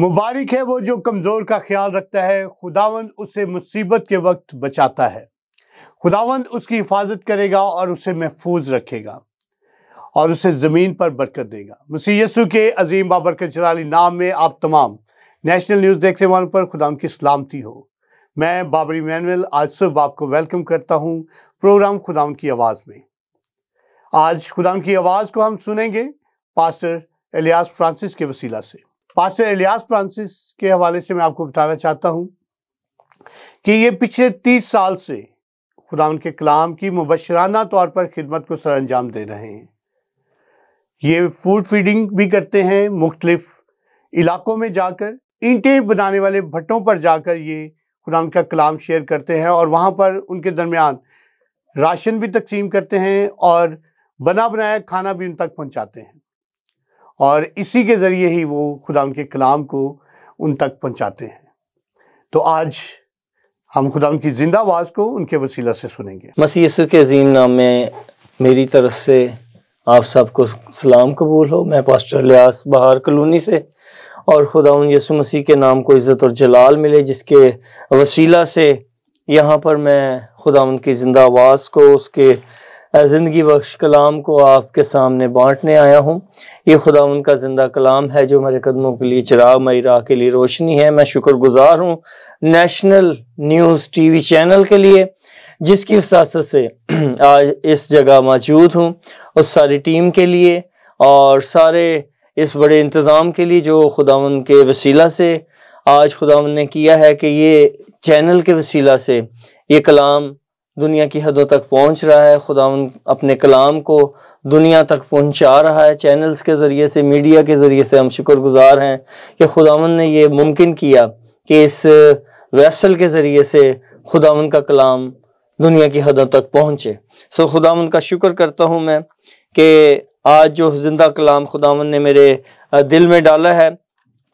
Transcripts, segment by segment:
मुबारक है वो जो कमज़ोर का ख्याल रखता है खुदावंद उसे मुसीबत के वक्त बचाता है खुदावंद उसकी हिफाजत करेगा और उसे महफूज रखेगा और उसे ज़मीन पर बरकत देगा मसीह के अजीम के जलाली नाम में आप तमाम नेशनल न्यूज़ देखने वालों पर खुदाम की सलामती हो मैं बाबरी मैनुअल आज सुबह आपको वेलकम करता हूँ प्रोग्राम खुदाम की आवाज़ में आज खुदाम की आवाज़ को हम सुनेंगे पास्टर एलियास फ्रांसिस के वसीला से पास्टर एलियास फ्रांसिस के हवाले से मैं आपको बताना चाहता हूँ कि ये पिछले तीस साल से खुदा उनके कलाम की मुबशराना तौर पर खिदमत को सर अंजाम दे रहे हैं ये फूड फीडिंग भी करते हैं मुख्तलिफ इलाकों में जाकर ईंटें बनाने वाले भट्टों पर जाकर ये खुदा उनका कलाम शेयर करते हैं और वहाँ पर उनके दरमियान राशन भी तकसीम करते हैं और बना बनाया खाना भी उन तक पहुँचाते हैं और इसी के ज़रिए ही वो खुदा के कलाम को उन तक पहुंचाते हैं तो आज हम खुदा की जिंदा आवाज़ को उनके वसीला से सुनेंगे मसी यसु के अजीम नाम में मेरी तरफ से आप सबको सलाम कबूल हो मैं पास्टर लियास बहार कलोनी से और खुदा यसु मसीह के नाम को इज़्ज़त और जलाल मिले जिसके वसीला से यहाँ पर मैं खुदा की जिंदा आवाज़ को उसके ज़िंदगी बख्श कलाम को आपके सामने बांटने आया हूँ ये खुदा उनका ज़िंदा कलाम है जो हमारे कदमों के लिए चिराग मई राह के लिए रोशनी है मैं शुक्रगुजार हूँ नेशनल न्यूज़ टी वी चैनल के लिए जिसकी वसासत से आज इस जगह मौजूद हूँ उस सारी टीम के लिए और सारे इस बड़े इंतज़ाम के लिए जो खुदा उनके वसीला से आज खुदा ने किया है कि ये चैनल के वसीला से ये कलाम दुनिया की हदों तक पहुंच रहा है खुदा अपने कलाम को दुनिया तक पहुंचा रहा है चैनल्स के ज़रिए से मीडिया के ज़रिए से हम शुक्रगुजार हैं कि खुदावन ने ये मुमकिन किया कि इस वैसल के ज़रिए से खुदावन का कलाम दुनिया की हदों तक पहुंचे सो खुदावन का शुक्र करता हूँ मैं कि आज जो ज़िंदा कलाम खुदावन ने मेरे दिल में डाला है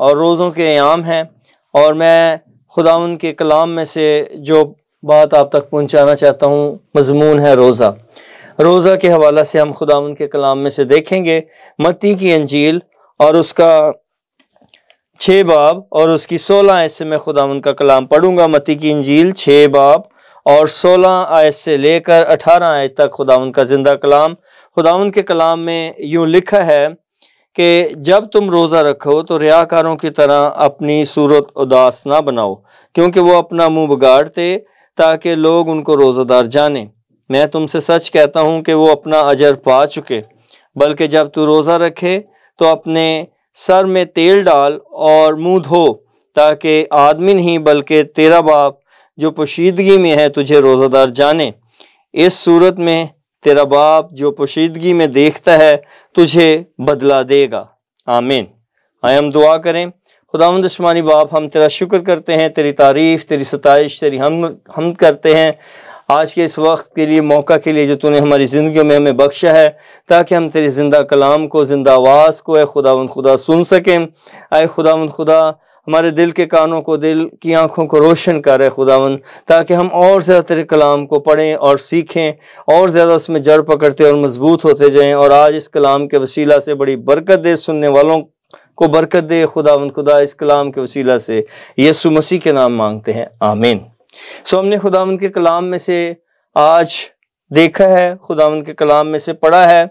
और रोज़ों के आम हैं और मैं खुदावन के कलाम में से जो बात आप तक पहुँचाना चाहता हूँ मजमून है रोज़ा रोज़ा के हवाला से हम खुदा उनके कलाम में से देखेंगे मती की अंजील और उसका छः बाब और उसकी सोलह आयत से मैं खुदा उनका कलाम पढ़ूंगा मती की अंजील छः बाब और सोलह आयत से लेकर अठारह आयत तक खुदा उनका जिंदा कलाम खुदा उनके कलाम में यूँ लिखा है कि जब तुम रोज़ा रखो तो रियाकारों की तरह अपनी सूरत उदास ना बनाओ क्योंकि वो अपना मुंह बिगाड़ते ताकि लोग उनको रोज़ादार जाने मैं तुमसे सच कहता हूँ कि वो अपना अजर पा चुके बल्कि जब तू रोज़ा रखे तो अपने सर में तेल डाल और मुँह धो ताकि आदमी नहीं बल्कि तेरा बाप जो पोशीदगी में है तुझे रोज़ादार जाने इस सूरत में तेरा बाप जो पोशीदगी में देखता है तुझे बदला देगा आमीन आए हम दुआ करें खुदावंद आसमानी बाप हम तेरा शुक्र करते हैं तेरी तारीफ़ तेरी सताइश तेरी हम हम करते हैं आज के इस वक्त के लिए मौका के लिए जो तूने हमारी ज़िंदगी में हमें बख्शा है ताकि हम तेरे ज़िंदा कलाम को ज़िंदा आवाज़ को ए खुदावंद खुदा सुन सकें आए खुदावंद खुदा हमारे दिल के कानों को दिल की आंखों को रोशन कर रहे खुदावन ताकि हम और ज़्यादा तेरे कलाम को पढ़ें और सीखें और ज़्यादा उसमें जड़ पकड़ते और मजबूत होते जाएं और आज इस कलाम के वसीला से बड़ी बरकत दे सुनने वालों को बरकत दे खुदा खुदा इस कलाम के वसीला से यसु मसीह के नाम मांगते हैं आमीन सो हमने खुदा के कलाम में से आज देखा है खुदा के कलाम में से पढ़ा है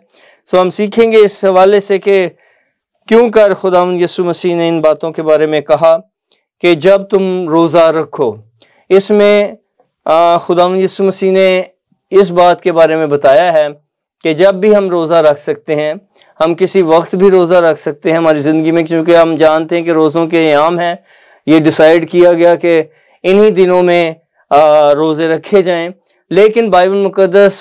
सो हम सीखेंगे इस हवाले से कि क्यों कर खुदा यसु मसीह ने इन बातों के बारे में कहा कि जब तुम रोज़ा रखो इसमें खुदा यसु मसीह ने इस बात के बारे में बताया है कि जब भी हम रोज़ा रख सकते हैं हम किसी वक्त भी रोज़ा रख सकते हैं हमारी ज़िंदगी में क्योंकि हम जानते हैं कि रोज़ों के आम हैं ये डिसाइड किया गया कि इन्हीं दिनों में रोज़े रखे जाएं लेकिन बाइबल मुकदस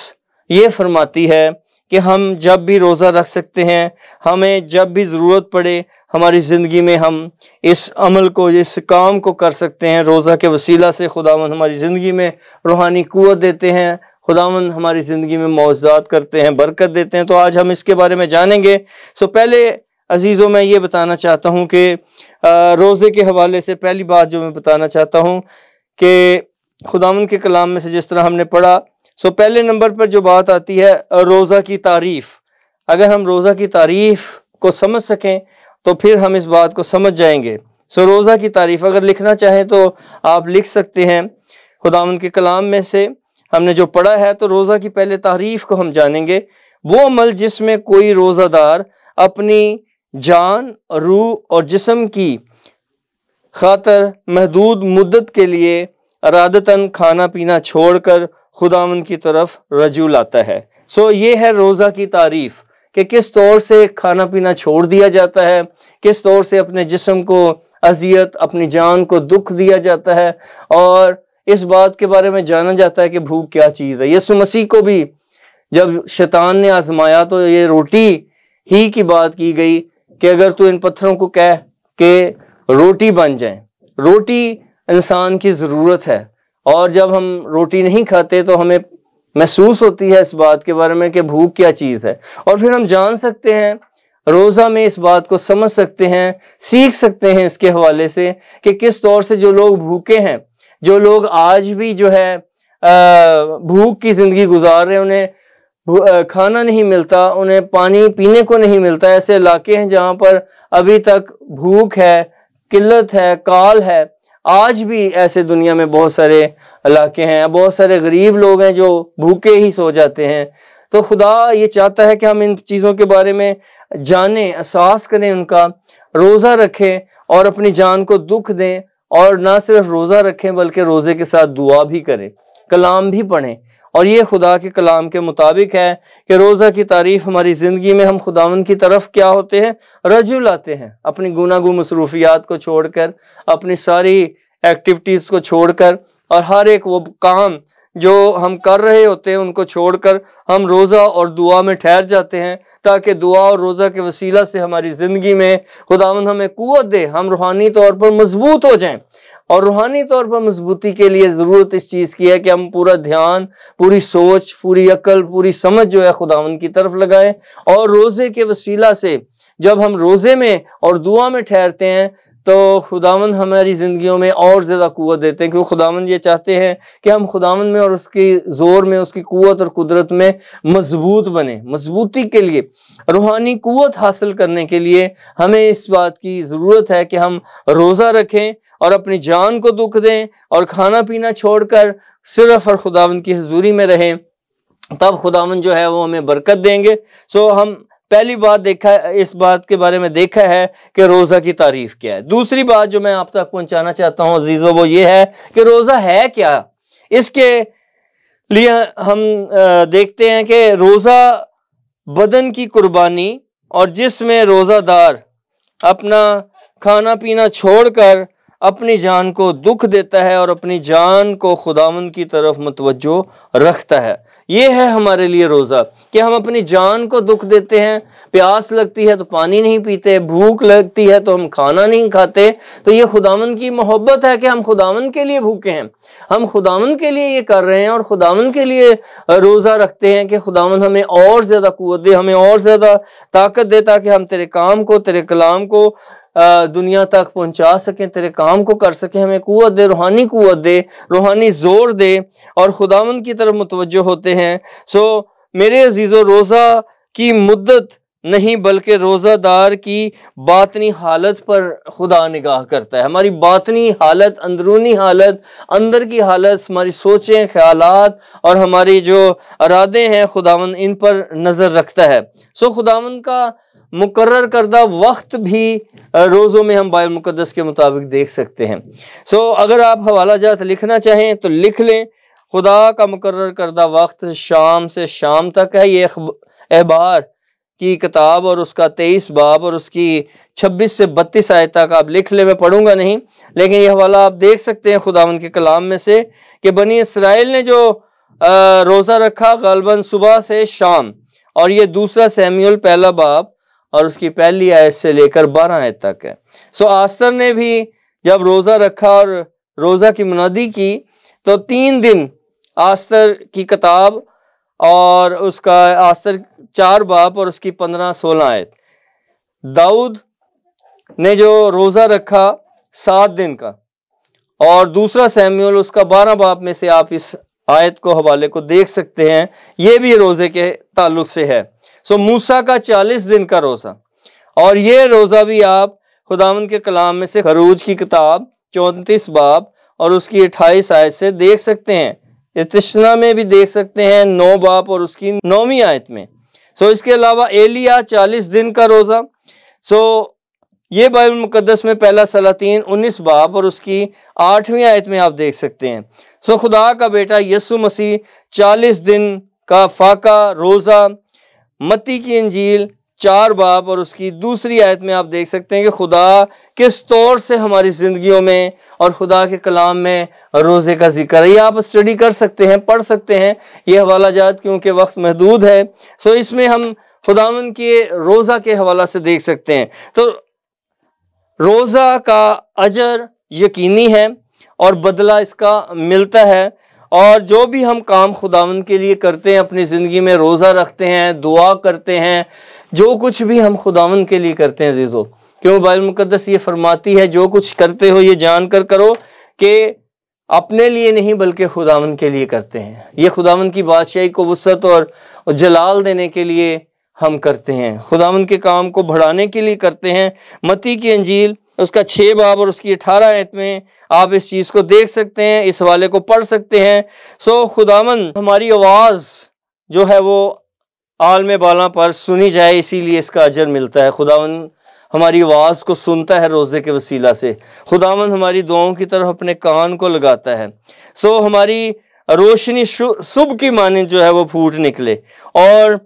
ये फरमाती है कि हम जब भी रोज़ा रख सकते हैं हमें जब भी ज़रूरत पड़े हमारी ज़िंदगी में हम इस अमल को इस काम को कर सकते हैं रोज़ा के वसीला से खुदा हमारी ज़िंदगी में रूहानी क़वत देते हैं खुदावंद हमारी ज़िंदगी में मुआजात करते हैं बरकत देते हैं तो आज हम इसके बारे में जानेंगे सो पहले अजीज़ों मैं ये बताना चाहता हूँ कि रोज़े के हवाले से पहली बात जो मैं बताना चाहता हूँ कि खुदावन के कलाम में से जिस तरह हमने पढ़ा सो पहले नंबर पर जो बात आती है रोज़ा की तारीफ़ अगर हम रोज़ा की तारीफ़ को समझ सकें तो फिर हम इस बात को समझ जाएंगे सो रोज़ा की तारीफ़ अगर लिखना चाहें तो आप लिख सकते हैं खुदा के कलाम में से हमने जो पढ़ा है तो रोज़ा की पहले तारीफ़ को हम जानेंगे वो अमल जिसमें कोई रोज़ादार अपनी जान रूह और जिसम की खातर महदूद मुद्दत के लिए अरादतन खाना पीना छोड़कर खुदावन की तरफ रजू लाता है सो ये है रोज़ा की तारीफ़ कि किस तौर से खाना पीना छोड़ दिया जाता है किस तौर से अपने जिसम को अजियत अपनी जान को दुख दिया जाता है और इस बात के बारे में जाना जाता है कि भूख क्या चीज़ है यसु मसीह को भी जब शैतान ने आजमाया तो ये रोटी ही की बात की गई कि अगर तू इन पत्थरों को कह के रोटी बन जाए रोटी इंसान की ज़रूरत है और जब हम रोटी नहीं खाते तो हमें महसूस होती है इस बात के बारे में कि भूख क्या चीज़ है और फिर हम जान सकते हैं रोज़ा में इस बात को समझ सकते हैं सीख सकते हैं इसके हवाले से कि किस तौर से जो लोग भूखे हैं जो लोग आज भी जो है भूख की ज़िंदगी गुजार रहे हैं उन्हें खाना नहीं मिलता उन्हें पानी पीने को नहीं मिलता ऐसे इलाके हैं जहाँ पर अभी तक भूख है किल्लत है काल है आज भी ऐसे दुनिया में बहुत सारे इलाके हैं बहुत सारे गरीब लोग हैं जो भूखे ही सो जाते हैं तो खुदा ये चाहता है कि हम इन चीज़ों के बारे में जाने एहसास करें उनका रोज़ा रखें और अपनी जान को दुख दें और ना सिर्फ रोज़ा रखें बल्कि रोज़े के साथ दुआ भी करें कलाम भी पढ़ें और ये खुदा के कलाम के मुताबिक है कि रोज़ा की तारीफ़ हमारी ज़िंदगी में हम खुदावन की तरफ क्या होते हैं रजू लाते हैं अपनी गुनागु मसरूफियात को छोड़कर अपनी सारी एक्टिविटीज़ को छोड़कर और हर एक वो काम जो हम कर रहे होते हैं उनको छोड़कर हम रोज़ा और दुआ में ठहर जाते हैं ताकि दुआ और रोज़ा के वसीला से हमारी ज़िंदगी में खुदावन हमें कुत दे हम रूहानी तौर पर मजबूत हो जाएं और रूहानी तौर पर मजबूती के लिए ज़रूरत इस चीज़ की है कि हम पूरा ध्यान पूरी सोच पूरी अकल पूरी समझ जो है खुदावन की तरफ लगाएं और रोज़े के वसीला से जब हम रोज़े में और दुआ में ठहरते हैं तो खुदावन हमारी ज़िंदगियों में और ज़्यादा कुत देते हैं क्योंकि खुदावन ये चाहते हैं कि हम खुदावन में और उसकी ज़ोर में उसकी कुत और कुदरत में मजबूत बने मजबूती के लिए रूहानी कुत हासिल करने के लिए हमें इस बात की ज़रूरत है कि हम रोज़ा रखें और अपनी जान को दुख दें और खाना पीना छोड़ कर सिर्फ और खुदावन की हजूरी में रहें तब खुदावन जो है वो हमें बरकत देंगे सो हम पहली बात देखा इस बात के बारे में देखा है कि रोज़ा की तारीफ क्या है दूसरी बात जो मैं आप तक पहुंचाना चाहता हूं अजीज़ो वो ये है कि रोज़ा है क्या इसके लिए हम देखते हैं कि रोज़ा बदन की कुर्बानी और जिसमें रोज़ादार अपना खाना पीना छोड़कर अपनी जान को दुख देता है और अपनी जान को खुदावन की तरफ मुतवजो रखता है ये है हमारे लिए रोज़ा कि हम अपनी जान को दुख देते हैं प्यास लगती है तो पानी नहीं पीते भूख लगती है तो हम खाना नहीं खाते तो ये खुदावन की मोहब्बत है कि हम खुदावन के लिए भूखे हैं हम खुदावन के लिए ये कर रहे हैं और खुदावन के लिए रोज़ा रखते हैं कि खुदावन हमें और ज़्यादा कुत दे हमें और ज़्यादा ताकत दे ताकि हम तेरे काम को तेरे कलाम को दुनिया तक पहुंचा सकें तेरे काम को कर सकें हमें कुत दे रूहानी कुत दे रूहानी ज़ोर दे और खुदावन की तरफ मुतवजह होते हैं सो मेरे अजीज़ो रोज़ा की मुद्दत नहीं बल्कि रोज़ादार की बातनी हालत पर खुदा निगाह करता है हमारी बातनी हालत अंदरूनी हालत अंदर की हालत हमारी सोचें ख्याल और हमारी जो इरादे हैं खुदावन इन पर नज़र रखता है सो खुदावन का मुकर करदा वक्त भी रोज़ों में हम बाइल मुकदस के मुताबिक देख सकते हैं सो अगर आप हवाला जात लिखना चाहें तो लिख लें खुदा का मुकर करदा वक्त शाम से शाम तक है ये अखबार की किताब और उसका तेईस बाब और उसकी छब्बीस से बत्तीस आय तक आप लिख ले मैं पढ़ूंगा नहीं लेकिन यह हवाला आप देख सकते हैं खुदावन के कलाम में से कि बनी इसराइल ने जो रोज़ा रखा गलबन सुबह से शाम और ये दूसरा सैम्यूल पहला बाब और उसकी पहली आयत से लेकर बारह आयत तक है सो आस्तर ने भी जब रोज़ा रखा और रोज़ा की मुनादी की तो तीन दिन आस्तर की किताब और उसका आस्तर चार बाप और उसकी पंद्रह सोलह आयत दाऊद ने जो रोज़ा रखा सात दिन का और दूसरा सैम्यूल उसका बारह बाप में से आप इस आयत को हवाले को देख सकते हैं ये भी रोज़े के ताल्लुक से है सो मूसा का चालीस दिन का रोज़ा और ये रोज़ा भी आप खुदावन के कलाम में से खरूज की किताब चौंतीस बाप और उसकी अट्ठाईस आयत से देख सकते हैं इतना में भी देख सकते हैं नौ बाप और उसकी नौवीं आयत में सो इसके अलावा एलिया चालीस दिन का रोज़ा सो ये बाइबल मुकदस में पहला सलातीन उन्नीस बाप और उसकी आठवीं आयत में आप देख सकते हैं सो खुदा का बेटा यसु मसीह चालीस दिन का फाका रोज़ा मत्ती की अंजील चार बाप और उसकी दूसरी आयत में आप देख सकते हैं कि खुदा किस तौर से हमारी ज़िंदगियों में और खुदा के कलाम में रोज़े का जिक्र है ये आप स्टडी कर सकते हैं पढ़ सकते हैं ये हवाला जात क्योंकि वक्त महदूद है सो इसमें हम खुदावन के रोज़ा के हवाला से देख सकते हैं तो रोज़ा का अजर यकीनी है और बदला इसका मिलता है और जो भी हम काम खुदावन के लिए करते हैं अपनी ज़िंदगी में रोज़ा रखते हैं दुआ करते हैं जो कुछ भी हम खुदावन के लिए करते हैं अजीज़ो क्यों बाइल मुकदस ये फरमाती है जो कुछ करते हो ये जान कर करो कि अपने लिए नहीं बल्कि खुदावन के लिए करते हैं ये खुदावन की बादशाही को वसत और जलाल देने के लिए हम करते हैं खुदावन के काम को बढ़ाने के लिए करते हैं मती की अंजील उसका छः बाब और उसकी अठारह आयत में आप इस चीज़ को देख सकते हैं इस हवाले को पढ़ सकते हैं सो खुदावन हमारी आवाज़ जो है वो आलम बाला पर सुनी जाए इसीलिए इसका अजर मिलता है खुदावन हमारी आवाज़ को सुनता है रोज़े के वसीला से खुदावन हमारी दुआओं की तरफ अपने कान को लगाता है सो हमारी रोशनी सुबह की माने जो है वो फूट निकले और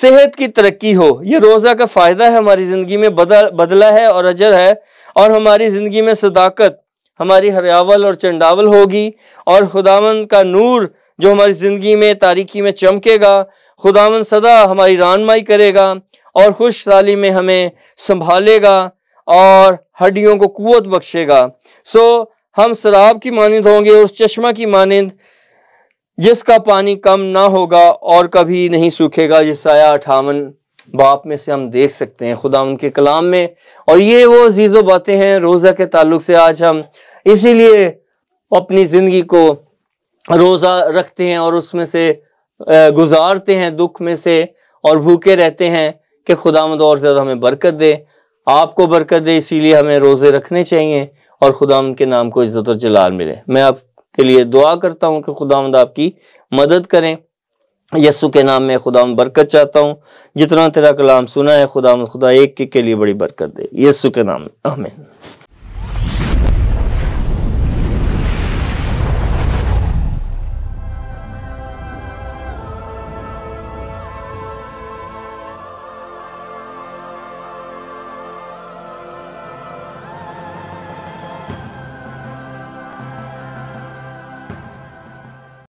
सेहत की तरक्की हो ये रोज़ा का फ़ायदा है हमारी ज़िंदगी में बदल बदला है और अजर है और हमारी ज़िंदगी में सदाकत हमारी हरियावल और चंडावल होगी और खुदावन का नूर जो हमारी ज़िंदगी में तारीखी में चमकेगा खुदावन सदा हमारी रानमाई करेगा और खुश साली में हमें संभालेगा और हड्डियों को कुत बख्शेगा सो हम शराब की मानंद होंगे उस चश्मा की मानंद जिसका पानी कम ना होगा और कभी नहीं सूखेगा ये साया अठावन बाप में से हम देख सकते हैं खुदा उनके कलाम में और ये वो अजीज़ो बातें हैं रोज़ा के ताल्लुक से आज हम इसीलिए अपनी ज़िंदगी को रोज़ा रखते हैं और उसमें से गुजारते हैं दुख में से और भूखे रहते हैं कि खुदा मद और ज़्यादा हमें बरकत दे आपको बरकत दे इसीलिए हमें रोज़े रखने चाहिए और खुदा के नाम को इज़्ज़त और जलाल मिले मैं आपके लिए दुआ करता हूँ कि खुदा आपकी मदद करें यसु के नाम में खुदा बरकत चाहता हूँ जितना तेरा कलाम सुना है खुदा खुदा एक के, के लिए बड़ी बरकत दे यसु के नाम में